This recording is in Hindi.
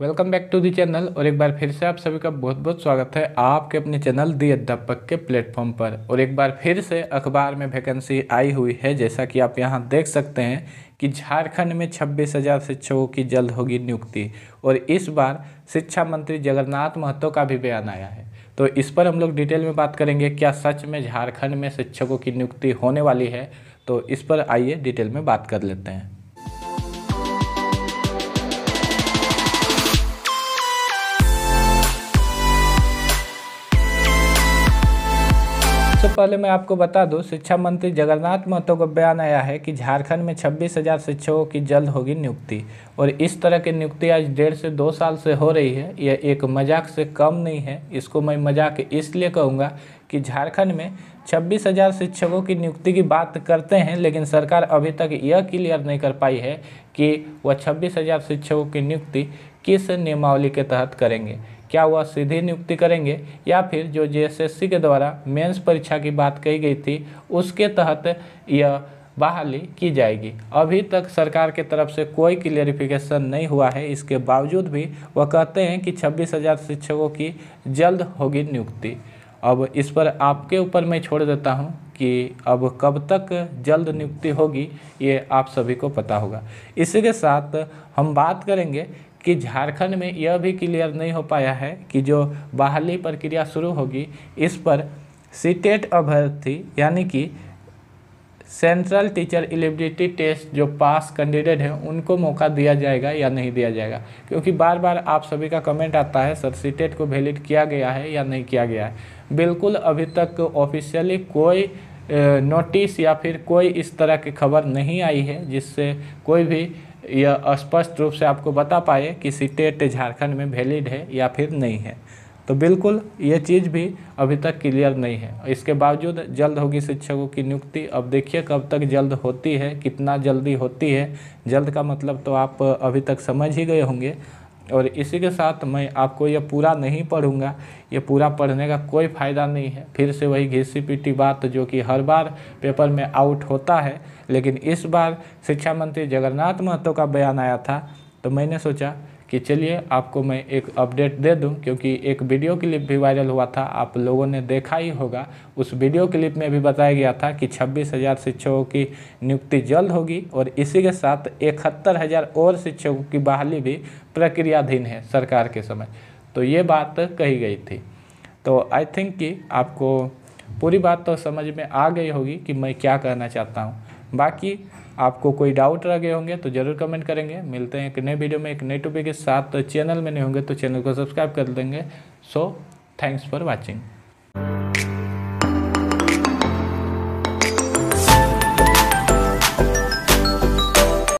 welcome back to the channel और एक बार फिर से आप सभी का बहुत बहुत स्वागत है आपके अपने चैनल दी अध्यापक के प्लेटफॉर्म पर और एक बार फिर से अखबार में वैकेंसी आई हुई है जैसा कि आप यहां देख सकते हैं कि झारखंड में छब्बीस हज़ार शिक्षकों की जल्द होगी नियुक्ति और इस बार शिक्षा मंत्री जगन्नाथ महतो का भी बयान आया है तो इस पर हम लोग डिटेल में बात करेंगे क्या सच में झारखंड में शिक्षकों की नियुक्ति होने वाली है तो इस पर आइए डिटेल में बात कर लेते हैं सबसे पहले मैं आपको बता दूं शिक्षा मंत्री जगन्नाथ महतो का बयान आया है कि झारखंड में छब्बीस हज़ार शिक्षकों की जल्द होगी नियुक्ति और इस तरह की नियुक्ति आज डेढ़ से दो साल से हो रही है यह एक मजाक से कम नहीं है इसको मैं मजाक इसलिए कहूँगा कि झारखंड में छब्बीस हज़ार शिक्षकों की नियुक्ति की बात करते हैं लेकिन सरकार अभी तक यह क्लियर नहीं कर पाई है कि वह छब्बीस हज़ार शिक्षकों की नियुक्ति किस नियमावली के तहत करेंगे क्या वह सीधी नियुक्ति करेंगे या फिर जो जेएसएससी के द्वारा मेंस परीक्षा की बात कही गई थी उसके तहत यह बहाली की जाएगी अभी तक सरकार के तरफ से कोई क्लियरिफिकेशन नहीं हुआ है इसके बावजूद भी वह कहते हैं कि छब्बीस हज़ार शिक्षकों की जल्द होगी नियुक्ति अब इस पर आपके ऊपर मैं छोड़ देता हूँ कि अब कब तक जल्द नियुक्ति होगी ये आप सभी को पता होगा इसी के साथ हम बात करेंगे कि झारखंड में यह भी क्लियर नहीं हो पाया है कि जो बहाली प्रक्रिया शुरू होगी इस पर सीटेट अभ्यर्थी यानी कि सेंट्रल टीचर एलिबिलिटी टेस्ट जो पास कैंडिडेट हैं उनको मौका दिया जाएगा या नहीं दिया जाएगा क्योंकि बार बार आप सभी का कमेंट आता है सर सीटेट को वैलिड किया गया है या नहीं किया गया है बिल्कुल अभी तक ऑफिशियली कोई नोटिस या फिर कोई इस तरह की खबर नहीं आई है जिससे कोई भी यह स्पष्ट रूप से आपको बता पाए कि सीटेट झारखंड में वैलिड है या फिर नहीं है तो बिल्कुल ये चीज़ भी अभी तक क्लियर नहीं है इसके बावजूद जल्द होगी शिक्षकों की नियुक्ति अब देखिए कब तक जल्द होती है कितना जल्दी होती है जल्द का मतलब तो आप अभी तक समझ ही गए होंगे और इसी के साथ मैं आपको यह पूरा नहीं पढ़ूंगा ये पूरा पढ़ने का कोई फ़ायदा नहीं है फिर से वही घिसी पीटी बात जो कि हर बार पेपर में आउट होता है लेकिन इस बार शिक्षा मंत्री जगन्नाथ महतो का बयान आया था तो मैंने सोचा कि चलिए आपको मैं एक अपडेट दे दूं क्योंकि एक वीडियो क्लिप भी वायरल हुआ था आप लोगों ने देखा ही होगा उस वीडियो क्लिप में भी बताया गया था कि छब्बीस हज़ार शिक्षकों की नियुक्ति जल्द होगी और इसी के साथ इकहत्तर हज़ार और शिक्षकों की बहाली भी प्रक्रियाधीन है सरकार के समय तो ये बात कही गई थी तो आई थिंक कि आपको पूरी बात तो समझ में आ गई होगी कि मैं क्या कहना चाहता हूँ बाकी आपको कोई डाउट रह गए होंगे तो ज़रूर कमेंट करेंगे मिलते हैं एक नए वीडियो में एक नए टॉपिक के साथ तो चैनल में नहीं होंगे तो चैनल को सब्सक्राइब कर देंगे सो थैंक्स फॉर वॉचिंग